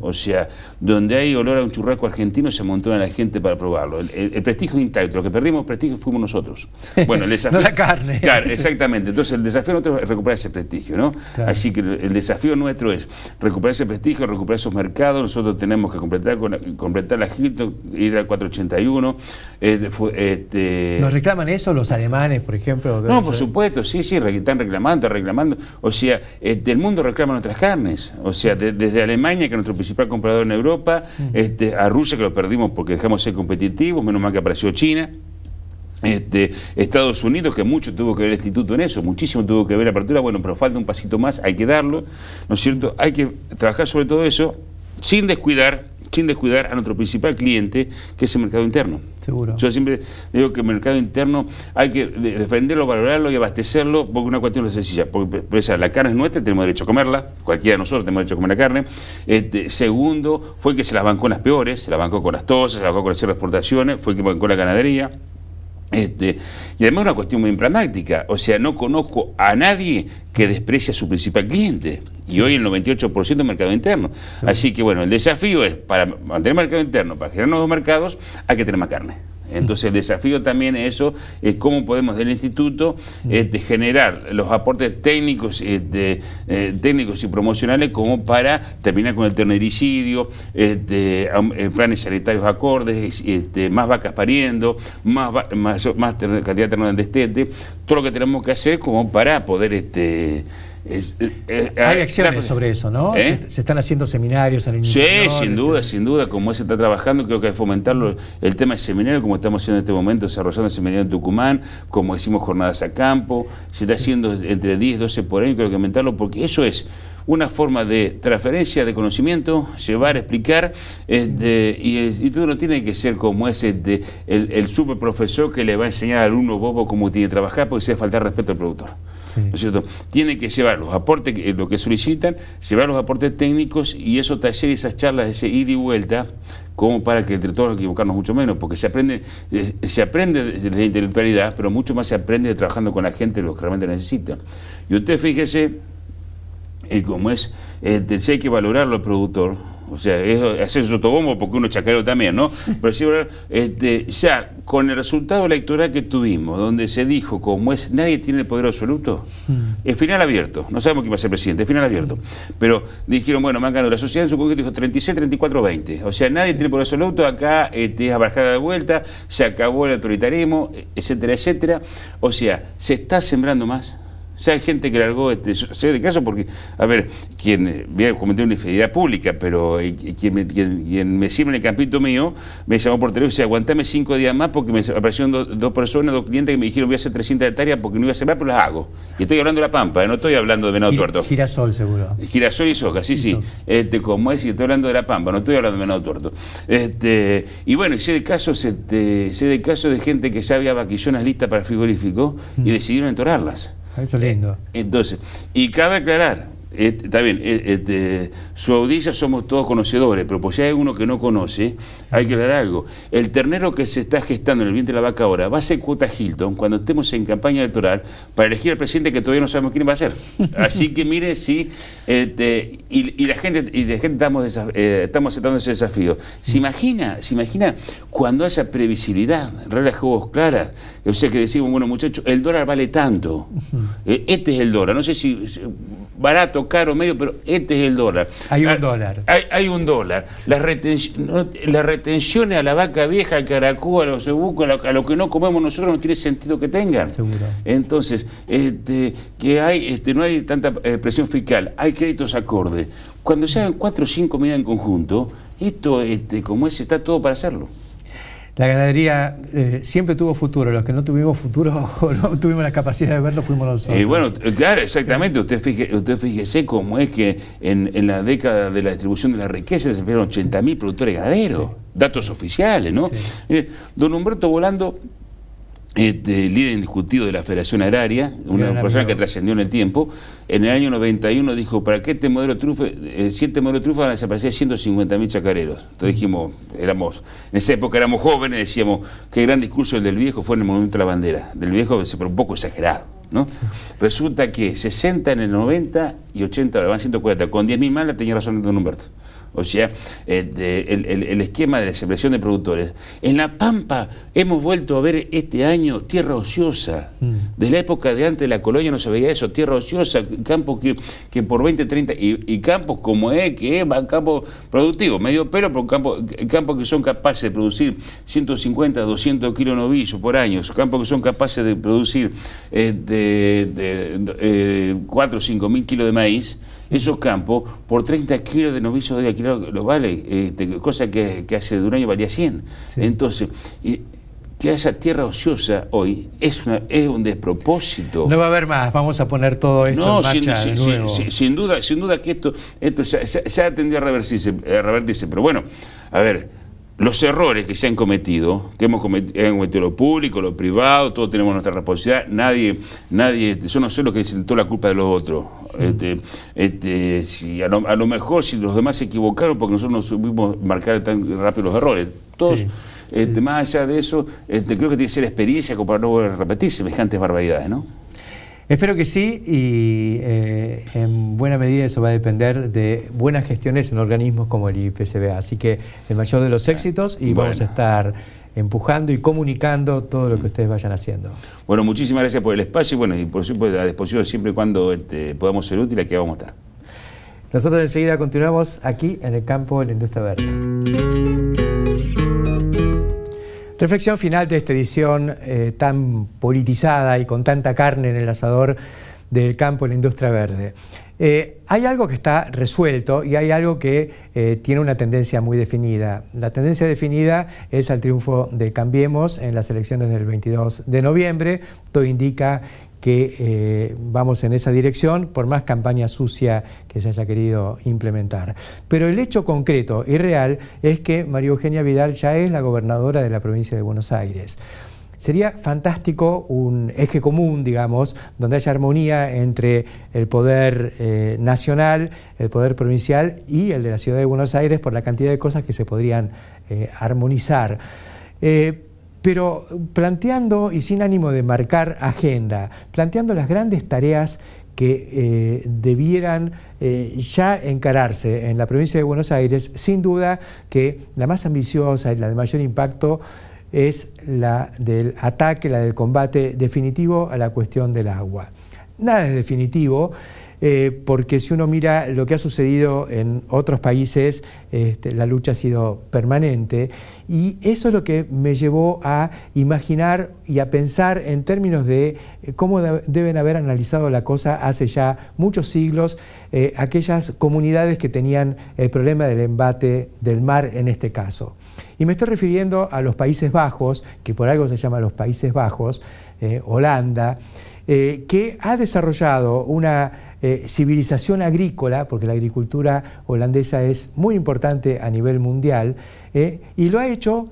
O sea, donde hay olor a un churrasco argentino se montó a la gente para probarlo. El, prestigio intacto, lo que perdimos prestigio fuimos nosotros. Bueno, el desafío, no la carne. exactamente. Entonces el desafío nuestro es recuperar ese prestigio, ¿no? Así que el desafío nuestro es recuperar ese prestigio, recuperar esos mercados. Nosotros tenemos que completar la, completar la ir al 481. Eh, este- ¿Nos reclaman eso los alemanes, por ejemplo? No, por supuesto, sí, sí, están reclamando, reclamando. O sea, del este, mundo reclaman nuestras carnes. O sea, desde Alemania que nuestro principal comprador en Europa, este, a Rusia, que lo perdimos porque dejamos de ser competitivos, menos mal que apareció China. Este, Estados Unidos, que mucho tuvo que ver el instituto en eso, muchísimo tuvo que ver la apertura, bueno, pero falta un pasito más, hay que darlo, ¿no es cierto? Hay que trabajar sobre todo eso sin descuidar sin descuidar a nuestro principal cliente, que es el mercado interno. Seguro. Yo siempre digo que el mercado interno hay que defenderlo, valorarlo y abastecerlo, porque una cuestión es sencilla. Porque, pues, la carne es nuestra, tenemos derecho a comerla, cualquiera de nosotros tenemos derecho a comer la carne. Este, segundo, fue que se las bancó en las peores, se las bancó con las tosas, se las bancó con las exportaciones, fue que bancó la ganadería. Este, y además una cuestión muy pragmática, o sea, no conozco a nadie que desprecie a su principal cliente, y hoy el 98% del mercado interno. Así que bueno, el desafío es, para mantener el mercado interno, para generar nuevos mercados, hay que tener más carne. Entonces el desafío también es eso, es cómo podemos del instituto mm. este, generar los aportes este, eh, técnicos, y promocionales como para terminar con el ternericidio, este, eh, planes sanitarios acordes, más vacas pariendo, más, cantidad de terneros destete, todo lo que tenemos que hacer como para poder... Eh, eh, eh, hay acciones sobre eso, ¿no? Se, están haciendo seminarios al Sí, sin duda, sin duda, como se está trabajando, creo que hay que fomentarlo. El tema de seminario, como estamos haciendo en este momento, desarrollando el seminario en Tucumán, como hicimos jornadas a campo, se está haciendo entre 10, 12 por año, creo que aumentarlo, porque eso es una forma de transferencia de conocimiento, llevar, explicar, este, y todo no tiene que ser como ese este, de, el, super profesor que le va a enseñar al alumno bobo cómo tiene que trabajar, porque se le faltar respeto al productor es cierto? Tiene que llevar los aportes, eh, lo que solicitan, llevar los aportes técnicos y esos talleres, esas charlas, ese ida y vuelta, como para que entre todos equivocarnos mucho menos, porque se aprende, eh, se aprende de la intelectualidad, pero mucho más se aprende trabajando con la gente lo que realmente necesita. Y usted fíjese, eh, como es, eh, hay que valorarlo al productor, o sea, es hacer sotobombo porque uno es también, ¿no? Pero sí, este, ya con el resultado electoral que tuvimos, donde se dijo como es, nadie tiene el poder absoluto, hmm. es final abierto, no sabemos quién va a ser presidente, es final abierto. Hmm. Pero dijeron, bueno, mancano, la sociedad en su conjunto dijo 36, 34, 20. O sea, nadie tiene el poder absoluto, acá este, es abarcada de vuelta, se acabó el autoritarismo, e, etcétera, etcétera. O sea, se está sembrando más o sea, hay gente que largó este, sé de caso porque, a ver, quien, eh, voy a cometer una infidelidad pública, pero eh, quien me, sirve en el campito mío me llamó por teléfono y dice, aguantame cinco días más porque me aparecieron dos personas, dos clientes que me dijeron voy a hacer 300 hectáreas porque no iba a sembrar, pero las hago. Y estoy hablando de la pampa, eh, no estoy hablando de venado tuerto. Girasol seguro. Girasol y soja, sí, sí. Este, como es, y estoy hablando de la pampa, no estoy hablando de venado tuerto. Este, y bueno, sé de casos, este, sé de casos de gente que ya había vaquillonas listas para frigorífico mm. y decidieron entorarlas. Eso es lindo. Eh, entonces, y cabe aclarar, eh, está bien, eh, este, su audiencia somos todos conocedores, pero pues si hay uno que no conoce, hay que hablar algo. El ternero que se está gestando en el vientre de la vaca ahora va a ser cuota Hilton cuando estemos en campaña electoral para elegir al presidente que todavía no sabemos quién va a ser. Así que mire, sí, este, y, la gente, y la gente estamos, eh, estamos aceptando ese desafío. ¿Se imagina, se imagina cuando haya previsibilidad, reglas de juegos claras? O sea que decimos, bueno muchachos, el dólar vale tanto, este es el dólar, no sé si barato, caro, medio, pero este es el dólar. Hay un ah, dólar. Hay, un dólar. Las, retenciones a la vaca vieja, al caracú, a los cebucos, a, lo que no comemos nosotros no tiene sentido que tengan. Seguro. Entonces, este, que hay, este, no hay tanta eh, presión fiscal, hay créditos acordes. Cuando se hagan cuatro o cinco medidas en conjunto, esto, este, como es, está todo para hacerlo la ganadería eh, siempre tuvo futuro. Los que no tuvimos futuro o no tuvimos la capacidad de verlo fuimos nosotros. Y bueno, claro, exactamente. Usted fíjese, usted fíjese cómo es que en, la década de la distribución de la riqueza se vieron 80.000 productores ganaderos. Datos oficiales, ¿no? Eh, don Humberto Volando líder indiscutido de la Federación Agraria, una persona que trascendió en el tiempo, en el año 91 dijo, ¿para qué este modelo trufe, eh, si este modelo trufa van a 150.000 chacareros? Entonces dijimos, éramos, en esa época éramos jóvenes, decíamos, qué gran discurso el del viejo fue en el monumento de la Bandera, del viejo, pero un poco exagerado, ¿no? Resulta que 60 en el 90 y 80, van 140, con 10.000 más la tenía razón don Humberto o sea, este, el, esquema de la separación de productores. En La Pampa hemos vuelto a ver este año tierra ociosa. Mm. De la época de antes de la colonia no se veía eso, tierra ociosa, campos que, por 20, 30, y, campos como es, que es, campos productivos, medio pelo, pero campos, que son capaces de producir 150, 200 kilos novillos por año, campos que son capaces de producir eh, de, 4 eh, o 5 mil kilos de maíz esos campos por 30 kilos de novicios de alquiler lo vale, este, cosa que, hace de un año valía 100. Entonces, y, que haya tierra ociosa hoy es, una, es un despropósito. No va a haber más, vamos a poner todo esto en marcha sin, sin, Sin, duda, sin duda que esto, esto ya, tendría a a eh, revertirse, pero bueno, a ver los errores que se han cometido, que hemos cometido, han cometido lo público, lo privado, todos tenemos nuestra responsabilidad, nadie, nadie, yo no sé lo que dicen toda la culpa de los otros. Mm. Este, este, si a, lo, mejor si los demás se equivocaron porque nosotros no supimos marcar tan rápido los errores. Todos, este, más allá de eso, este, creo que tiene que ser experiencia para no repetir semejantes barbaridades, ¿no? Espero que sí y eh, en buena medida eso va a depender de buenas gestiones en organismos como el IPCBA. Así que el mayor de los éxitos y vamos a estar empujando y comunicando todo lo que ustedes vayan haciendo. Bueno, muchísimas gracias por el espacio y bueno, y por supuesto a disposición siempre y cuando este, podamos ser útiles, aquí vamos a estar. Nosotros enseguida continuamos aquí en el campo de la industria verde. Reflexión final de esta edición eh, tan politizada y con tanta carne en el asador del campo en la industria verde. Eh, hay algo que está resuelto y hay algo que eh, tiene una tendencia muy definida. La tendencia definida es al triunfo de Cambiemos en las elecciones del 22 de noviembre. Todo indica que eh, vamos en esa dirección, por más campaña sucia que se haya querido implementar. Pero el hecho concreto y real es que María Eugenia Vidal ya es la gobernadora de la provincia de Buenos Aires. Sería fantástico un eje común, digamos, donde haya armonía entre el poder eh, nacional, el poder provincial y el de la ciudad de Buenos Aires por la cantidad de cosas que se podrían eh, armonizar pero planteando, y sin ánimo de marcar agenda, planteando las grandes tareas que eh, debieran eh, ya encararse en la provincia de Buenos Aires, sin duda que la más ambiciosa y la de mayor impacto es la del ataque, la del combate definitivo a la cuestión del agua. Nada es definitivo, eh, porque si uno mira lo que ha sucedido en otros países, este, la lucha ha sido permanente y eso es lo que me llevó a imaginar y a pensar en términos de eh, cómo deben haber analizado la cosa hace ya muchos siglos eh, aquellas comunidades que tenían el problema del embate del mar en este caso. Y me estoy refiriendo a los Países Bajos, que por algo se llama los Países Bajos, Holanda, que ha desarrollado una eh, civilización agrícola, porque la agricultura holandesa es muy importante a nivel mundial, eh, y lo ha hecho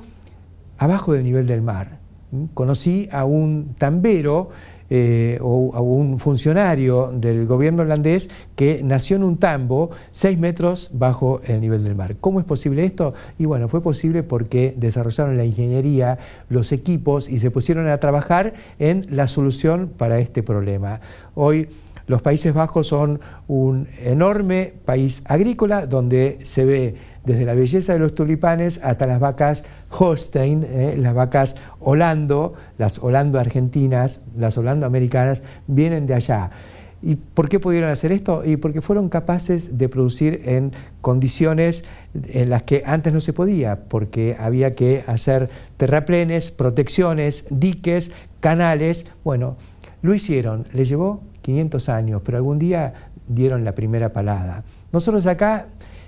abajo del nivel del mar. Mm, conocí a un tambero eh, o a un funcionario del gobierno holandés que nació en un tambo seis metros bajo el nivel del mar. ¿Cómo es posible esto? Y bueno, fue posible porque desarrollaron la ingeniería, los equipos y se pusieron a trabajar en la solución para este problema. Hoy los Países Bajos son un enorme país agrícola donde se ve desde la belleza de los tulipanes hasta las vacas Holstein, eh, las vacas Holando, las Holando argentinas, las Holando americanas, vienen de allá. ¿Y por qué pudieron hacer esto? Y porque fueron capaces de producir en condiciones en las que antes no se podía, porque había que hacer terraplenes, protecciones, diques, canales. Bueno, lo hicieron. Le llevó 500 años, pero algún día dieron la primera palada. Nosotros acá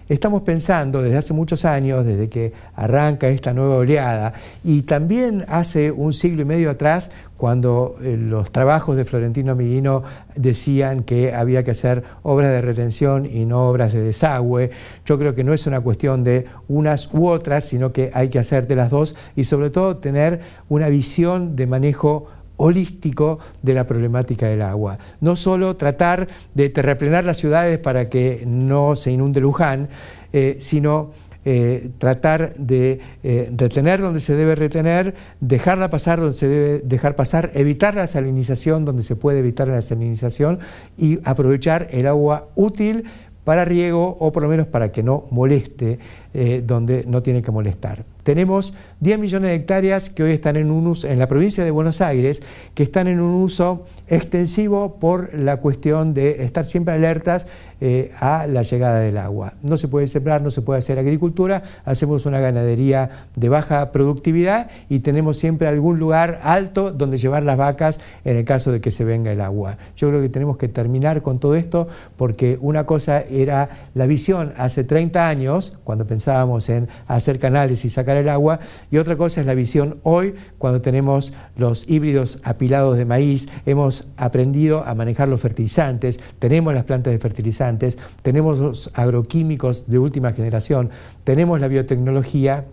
estamos pensando desde hace muchos años, desde que arranca esta nueva oleada, y también hace un siglo y medio atrás, cuando eh, los trabajos de Florentino Miguino decían que había que hacer obras de retención y no obras de desagüe. Yo creo que no es una cuestión de unas u otras, sino que hay que hacer de las dos y sobre todo tener una visión de manejo holístico de la problemática del agua. No solo tratar de terraplenar las ciudades para que no se inunde Luján, eh, sino eh, tratar de eh, retener donde se debe retener, dejarla pasar donde se debe dejar pasar, evitar la salinización donde se puede evitar la salinización y aprovechar el agua útil para riego o por lo menos para que no moleste eh, donde no tiene que molestar. Tenemos 10 millones de hectáreas que hoy están en un uso, en la provincia de Buenos Aires, que están en un uso extensivo por la cuestión de estar siempre alertas eh, a la llegada del agua. No se puede sembrar, no se puede hacer agricultura, hacemos una ganadería de baja productividad y tenemos siempre algún lugar alto donde llevar las vacas en el caso de que se venga el agua. Yo creo que tenemos que terminar con todo esto porque una cosa era la visión hace 30 años, cuando pensamos pensábamos en hacer canales y sacar el agua, y otra cosa es la visión hoy, cuando tenemos los híbridos apilados de maíz, hemos aprendido a manejar los fertilizantes, tenemos las plantas de fertilizantes, tenemos los agroquímicos de última generación, tenemos la biotecnología.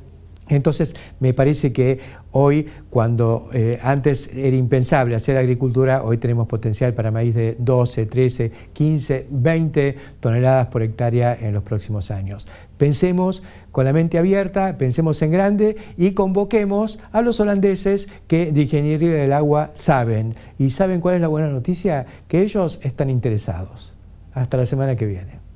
Entonces, me parece que hoy, cuando eh, antes era impensable hacer agricultura, hoy tenemos potencial para maíz de 12, 13, 15, 20 toneladas por hectárea en los próximos años. Pensemos con la mente abierta, pensemos en grande y convoquemos a los holandeses que de ingeniería del agua saben. ¿Y saben cuál es la buena noticia? Que ellos están interesados. Hasta la semana que viene.